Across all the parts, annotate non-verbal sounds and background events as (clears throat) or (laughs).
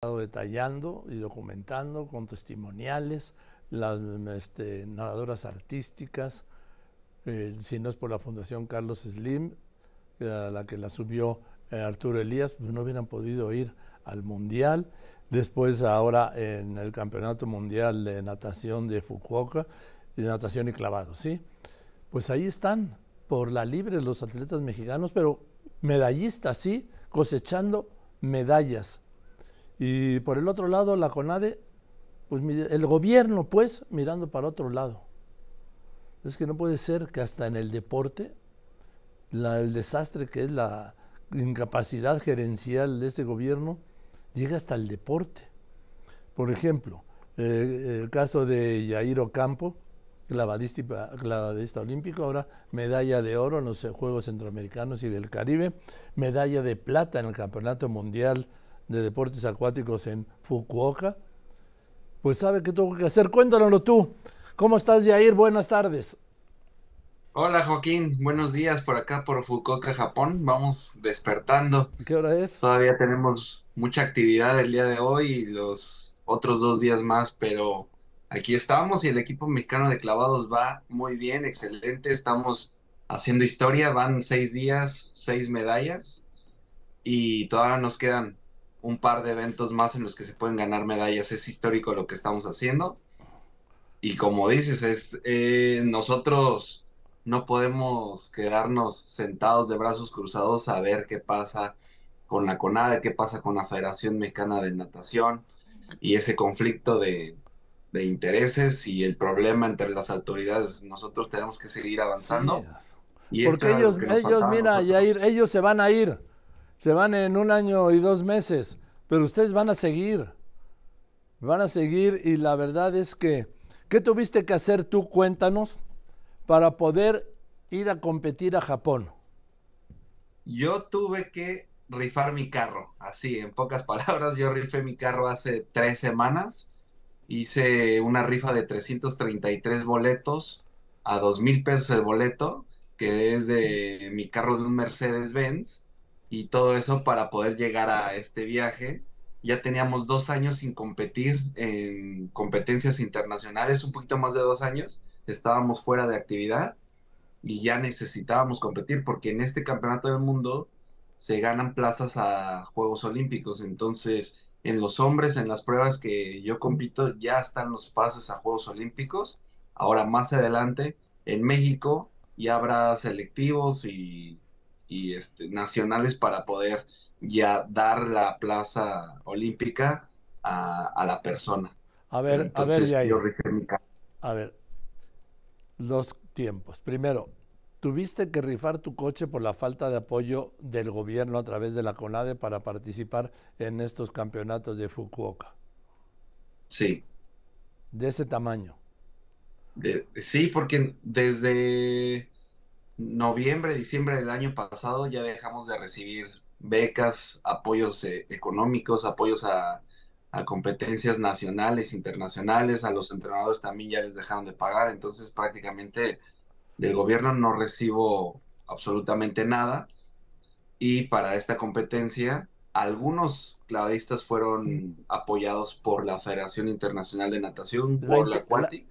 detallando y documentando con testimoniales, las este, nadadoras artísticas, eh, si no es por la Fundación Carlos Slim, eh, a la que la subió eh, Arturo Elías, pues no hubieran podido ir al Mundial. Después ahora en el Campeonato Mundial de Natación de Fukuoka, de natación y clavado, ¿sí? Pues ahí están, por la libre los atletas mexicanos, pero medallistas, ¿sí? Cosechando medallas y por el otro lado, la CONADE, pues el gobierno, pues, mirando para otro lado. Es que no puede ser que hasta en el deporte, el desastre que es la incapacidad gerencial de este gobierno, llegue hasta el deporte. Por ejemplo, eh, el caso de Yair Campo, clavadista, olímpico, ahora medalla de oro en los Juegos Centroamericanos y del Caribe, medalla de plata en el Campeonato Mundial de Deportes Acuáticos en Fukuoka. Pues sabe que tengo que hacer. Cuéntanoslo tú. ¿Cómo estás, Yair? Buenas tardes. Hola, Joaquín. Buenos días por acá, por Fukuoka, Japón. Vamos despertando. ¿Qué hora es? Todavía tenemos mucha actividad el día de hoy y los otros dos días más, pero aquí estamos y el equipo mexicano de clavados va muy bien, excelente. Estamos haciendo historia, van seis días, seis medallas y todavía nos quedan un par de eventos más en los que se pueden ganar medallas. Es histórico lo que estamos haciendo. Y como dices, es eh, nosotros no podemos quedarnos sentados de brazos cruzados a ver qué pasa con la CONADE, qué pasa con la Federación Mexicana de Natación y ese conflicto de, intereses y el problema entre las autoridades. Nosotros tenemos que seguir avanzando. Porque ellos, ellos mira, ellos se van a ir se van en un año y dos meses, pero ustedes van a seguir, van a seguir y la verdad es que, ¿qué tuviste que hacer tú? Cuéntanos, para poder ir a competir a Japón. Yo tuve que rifar mi carro, así, en pocas (laughs) palabras, yo rifé mi carro hace tres semanas, hice una rifa de 333 boletos a dos mil pesos el boleto, que es de mi carro de un Mercedes-Benz y todo eso para poder llegar a este viaje. Ya teníamos dos años sin competir en competencias internacionales, un poquito más de dos años, estábamos fuera de actividad y ya necesitábamos competir porque en este campeonato del mundo se ganan plazas a Juegos Olímpicos. Entonces, en los hombres, en las pruebas que yo compito, ya están los pases a Juegos Olímpicos. Ahora más adelante, en México, ya habrá selectivos y y este, nacionales para poder ya dar la plaza olímpica a, la persona. A ver, a ver, A ver, los tiempos. Primero, tuviste que rifar tu coche por la falta de apoyo del gobierno a través de la CONADE para participar en estos campeonatos de Fukuoka. Sí. De ese tamaño. sí, porque desde noviembre, diciembre del año pasado ya dejamos de recibir becas, apoyos eh, económicos, apoyos a, competencias nacionales, internacionales, a los entrenadores también ya les dejaron de pagar, entonces prácticamente del gobierno no recibo absolutamente nada. Y para esta competencia, algunos clavadistas fueron apoyados por la Federación Internacional de Natación, por la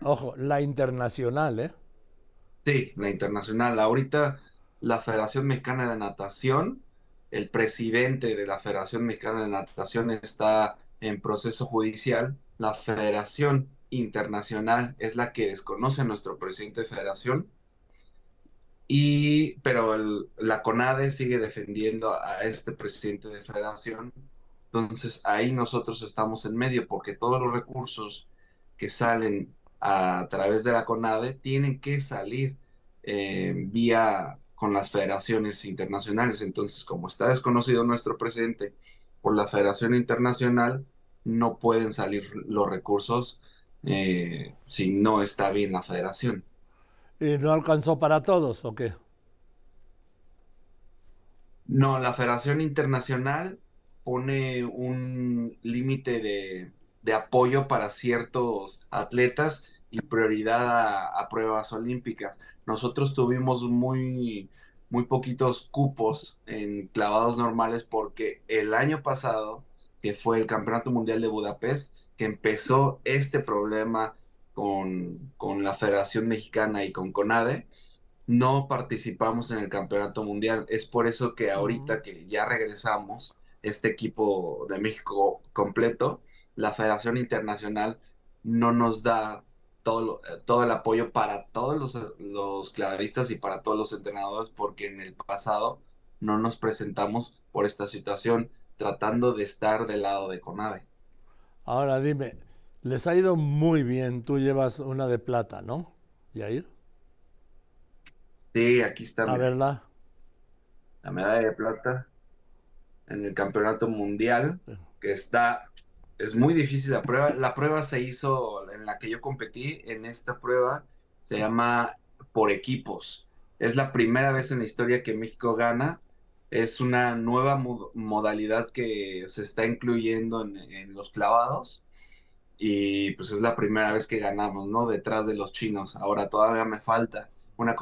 Ojo, la internacional, ¿eh? Sí, la internacional. Ahorita la Federación Mexicana de Natación, el presidente de la Federación Mexicana de Natación está en proceso judicial. La Federación Internacional es la que desconoce a nuestro presidente de federación. Y, pero la CONADE sigue defendiendo a este presidente de federación. Entonces ahí nosotros estamos en medio porque todos los recursos que salen a través de la CONADE tienen que salir eh, vía con las federaciones internacionales. Entonces, como está desconocido nuestro presidente por la federación internacional, no pueden salir los recursos eh, si no está bien la federación. ¿Y no alcanzó para todos o qué? No, la federación internacional pone un límite de de apoyo para ciertos atletas y prioridad a, pruebas olímpicas. Nosotros tuvimos muy, muy poquitos cupos en clavados normales porque el año pasado, que fue el Campeonato Mundial de Budapest, que empezó este problema con, la Federación Mexicana y con CONADE, no participamos en el Campeonato Mundial. Es por eso que ahorita que ya regresamos, este equipo de México completo, la Federación Internacional no nos da todo, eh, todo el apoyo para todos los, los y para todos los entrenadores porque en el pasado no nos presentamos por esta situación tratando de estar del lado de Conave. Ahora dime, les ha ido muy bien, tú llevas una de plata, ¿no? Yair. Sí, aquí está. A verla. La medalla de plata en el campeonato mundial que está es muy difícil la prueba. La prueba se hizo en la que yo competí, en esta prueba se llama por equipos. Es la primera vez en la historia que México gana. Es una nueva modalidad que se está incluyendo en, los clavados. Y pues es la primera vez que ganamos, ¿no? Detrás de los chinos. Ahora todavía me falta una,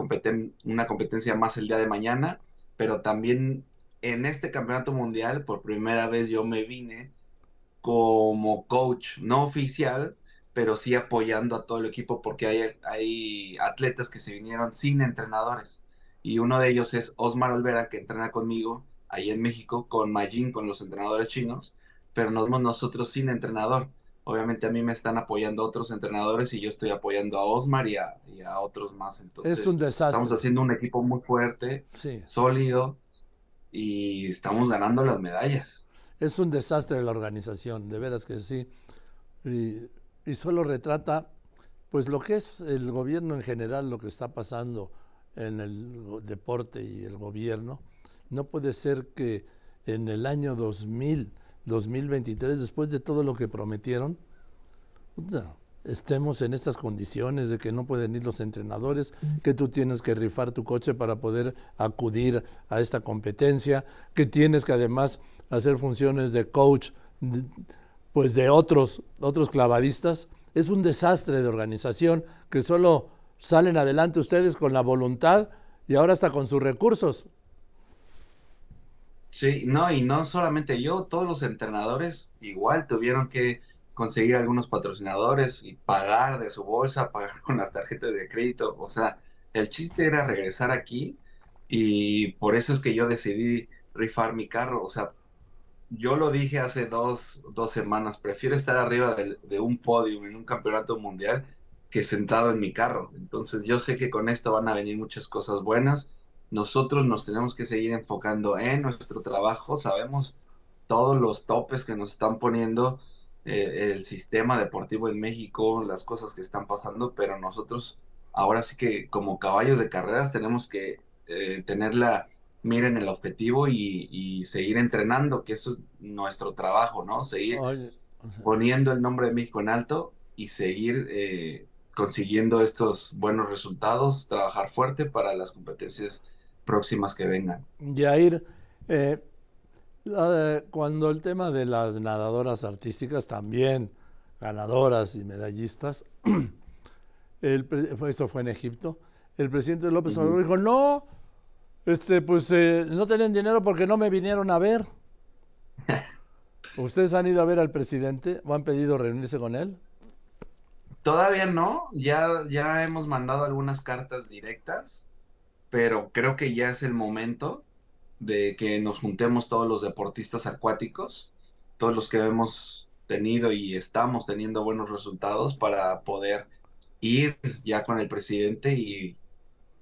una competencia más el día de mañana. Pero también en este campeonato mundial, por primera vez yo me vine como coach no oficial, pero sí apoyando a todo el equipo porque hay, hay atletas que se vinieron sin entrenadores. Y uno de ellos es Osmar Olvera, que entrena conmigo ahí en México, con Majin, con los entrenadores chinos, pero no somos nosotros sin entrenador. Obviamente a mí me están apoyando otros entrenadores y yo estoy apoyando a Osmar y a, otros más. Entonces, Estamos haciendo un equipo muy fuerte, sólido y estamos ganando las medallas es un desastre la organización, de veras que sí. Y, solo retrata pues lo que es el gobierno en general, lo que está pasando en el deporte y el gobierno. No puede ser que en el año 2000, 2023, después de todo lo que prometieron, estemos en estas condiciones de que no pueden ir los entrenadores, que tú tienes que rifar tu coche para poder acudir a esta competencia, que tienes que además hacer funciones de coach pues de otros, otros clavadistas. Es un desastre de organización que solo salen adelante ustedes con la voluntad y ahora hasta con sus recursos. Sí, no, y no solamente yo, todos los entrenadores igual tuvieron que conseguir algunos patrocinadores y pagar de su bolsa, (laughs) pagar con las tarjetas de crédito. O sea, el chiste era regresar aquí y por eso es que yo decidí rifar mi carro. O sea, yo lo dije hace dos, dos semanas, prefiero estar arriba de, un podio en un campeonato mundial que sentado en mi carro. Entonces yo sé que con esto van a venir muchas cosas buenas. Nosotros nos tenemos que seguir enfocando en nuestro trabajo. Sabemos todos los topes que nos están poniendo eh, el sistema deportivo en México, las cosas que están pasando, pero nosotros ahora sí que como caballos de carreras tenemos que eh, tener la mira en el objetivo y, seguir entrenando, que eso es nuestro trabajo, ¿no? Seguir poniendo el nombre de México en alto y seguir eh, consiguiendo estos buenos resultados, trabajar fuerte para las competencias próximas que vengan. Jair, eh, cuando el tema de las nadadoras artísticas, también ganadoras y medallistas, (clears throat) eso fue en Egipto, el presidente López Obrador dijo, no, este, pues eh, no tienen dinero porque no me vinieron a ver. (laughs) ¿Ustedes han ido a ver al presidente? ¿O han pedido reunirse con él? Todavía no, ya, ya hemos mandado algunas cartas directas, pero creo que ya es el momento de que nos juntemos todos los deportistas acuáticos, todos los que hemos tenido y estamos teniendo buenos resultados para poder ir ya con el presidente y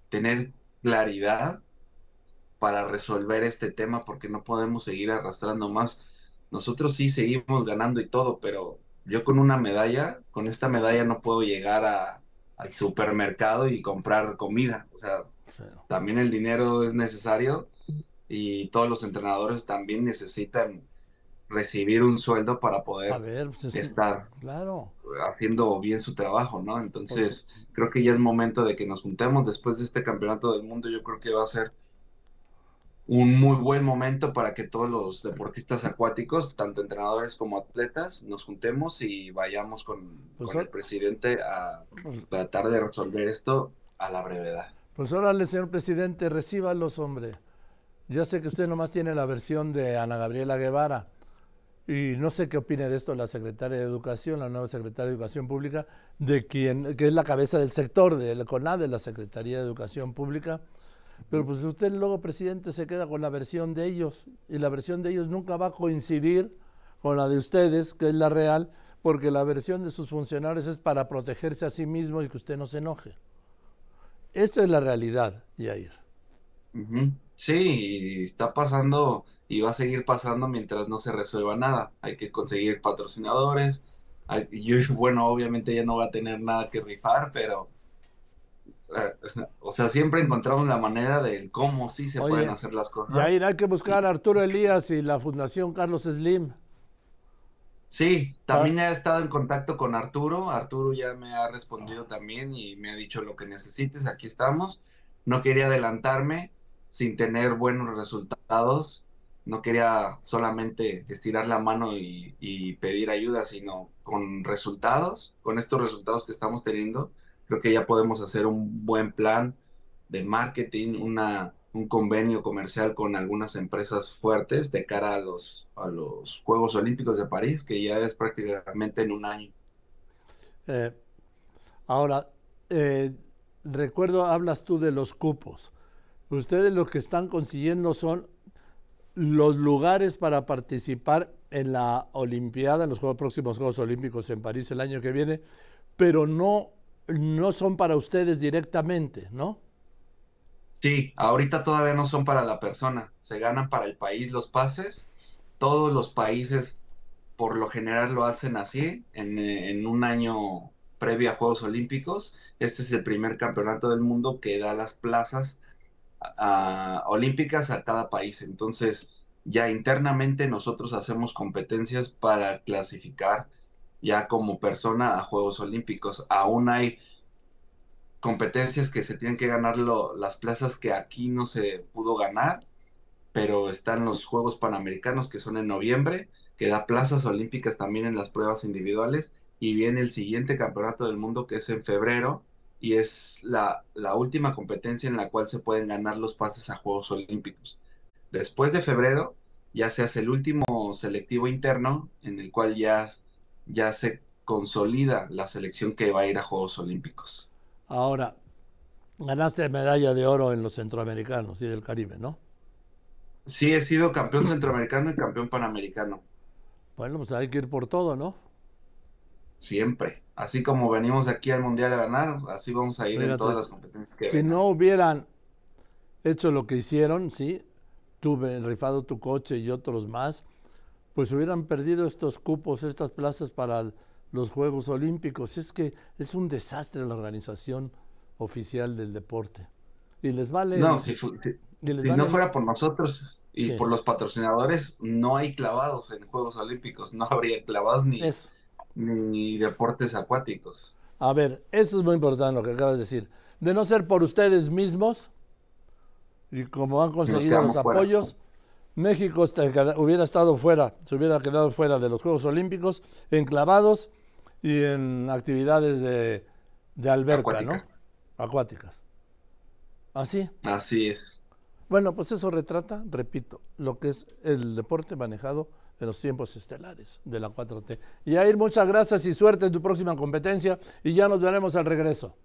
tener claridad para resolver este tema porque no podemos seguir arrastrando más. Nosotros sí seguimos ganando y todo, pero yo con una medalla, con esta medalla no puedo llegar a, al supermercado y comprar comida. O sea, también el dinero es necesario y todos los entrenadores también necesitan recibir un sueldo para poder pues, estar haciendo bien su trabajo, ¿no? Entonces, creo que ya es momento de que nos juntemos después de este campeonato del mundo. Yo creo que va a ser un muy buen momento para que todos los deportistas acuáticos, tanto entrenadores como atletas, nos juntemos y vayamos con, pues el presidente a pues tratar de resolver esto a la brevedad. Pues órale, señor presidente, reciba los hombres. Ya sé que usted nomás tiene la versión de Ana Gabriela Guevara y no sé qué opine de esto la secretaria de Educación, la nueva secretaria de Educación Pública, de quien, que es la cabeza del sector del CONAD, de la Secretaría de Educación Pública. Pero pues usted luego, presidente, se queda con la versión de ellos y la versión de ellos nunca va a coincidir con la de ustedes, que es la real, porque la versión de sus funcionarios es para protegerse a sí mismo y que usted no se enoje. Esta es la realidad, Yair. Uh Sí, está pasando y va a seguir pasando mientras no se resuelva nada. Hay que conseguir patrocinadores. yo, (laughs) bueno, obviamente ya no va a tener nada que rifar, pero... Eh, (laughs) o sea, siempre encontramos la manera de cómo sí se pueden hacer las cosas. Y ahí hay que buscar a Arturo Elías y la Fundación Carlos Slim. Sí, también ah. he estado en contacto con Arturo. Arturo ya me ha respondido también y me ha dicho lo que necesites, aquí estamos. No quería adelantarme, sin tener buenos resultados. No quería solamente estirar la mano y, pedir ayuda, sino con resultados, con estos resultados que estamos teniendo, creo que ya podemos hacer un buen plan de marketing, una, un convenio comercial con algunas empresas fuertes de cara a los, a los Juegos Olímpicos de París, que ya es prácticamente en un año. Eh, ahora, eh, recuerdo, hablas tú de los cupos ustedes lo que están consiguiendo son los lugares para participar en la Olimpiada, en los próximos Juegos Olímpicos en París el año que viene, pero no, no son para ustedes directamente, ¿no? Sí, ahorita todavía no son para la persona, se ganan para el país los pases, todos los países por lo general lo hacen así, en, en un año previo a Juegos Olímpicos, este es el primer campeonato del mundo que da las plazas a, olímpicas a cada país. Entonces, ya internamente nosotros hacemos competencias para clasificar ya como persona a Juegos Olímpicos. Aún hay competencias que se tienen que ganar las plazas que aquí no se pudo ganar, pero están los Juegos Panamericanos que son en noviembre, que da plazas olímpicas también en las pruebas individuales, y viene el siguiente Campeonato del Mundo que es en febrero, y es la, última competencia en la cual se pueden ganar los pases a Juegos Olímpicos. Después de febrero ya se hace el último selectivo interno en el cual ya, ya se consolida la selección que va a ir a Juegos Olímpicos. Ahora, ganaste medalla de oro en los centroamericanos y del Caribe, ¿no? Sí, he sido campeón centroamericano y campeón panamericano. Bueno, pues hay que ir por todo, ¿no? siempre. Así como venimos aquí al Mundial a ganar, así vamos a ir en todas las competencias que Si no hubieran hecho lo que hicieron, ¿sí? tuve rifado tu coche y otros más, pues hubieran perdido estos cupos, estas plazas para los Juegos Olímpicos. Es que es un desastre la organización oficial del deporte. Y les vale... No, si, no fuera por nosotros, y por los patrocinadores no hay clavados en Juegos Olímpicos, no habría clavados ni, ni deportes acuáticos. A ver, eso es muy importante lo que acabas de decir. De no ser por ustedes mismos, y como han conseguido los apoyos, México hubiera estado fuera, se hubiera quedado fuera de los Juegos Olímpicos, enclavados y en actividades de, de alberca, ¿no? Acuáticas. Así. Así es. Bueno, pues eso retrata, repito, lo que es el deporte manejado los tiempos estelares de la 4T. y ahí muchas gracias y suerte en tu próxima competencia y ya nos veremos al regreso.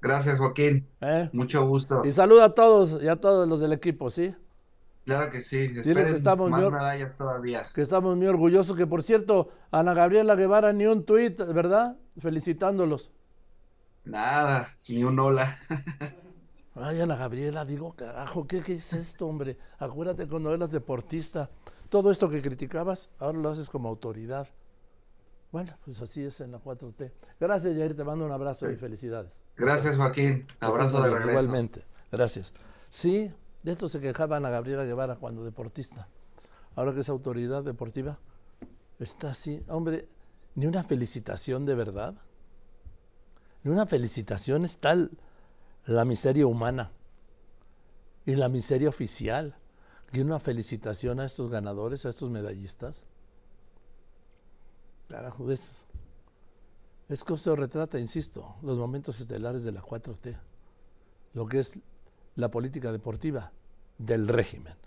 Gracias, Joaquín. ¿Eh? Mucho gusto. Y saluda a todos y a todos los del equipo, ¿sí? Claro que sí. que estamos muy, todavía. Que estamos muy orgullosos. Que por cierto, Ana Gabriela Guevara ni un tuit, ¿verdad? Felicitándolos. Nada, ni un hola. Ay, Ana Gabriela, digo, carajo, ¿qué, qué es esto, hombre? Acuérdate cuando eras deportista todo esto que criticabas, ahora lo haces como autoridad. Bueno, pues así es en la 4T. Gracias, Jair, te mando un abrazo y felicidades. Gracias, Joaquín. Abrazo de regreso. Igualmente. Gracias. Sí, de esto se quejaban a Gabriela Guevara cuando deportista. Ahora que es autoridad deportiva, está así. Hombre, ni una felicitación de verdad. Ni una felicitación es tal la miseria humana y la miseria oficial y una felicitación a estos ganadores, a estos medallistas. Carajo, es, es que retrata, insisto, los momentos estelares de la 4T, lo que es la política deportiva del régimen.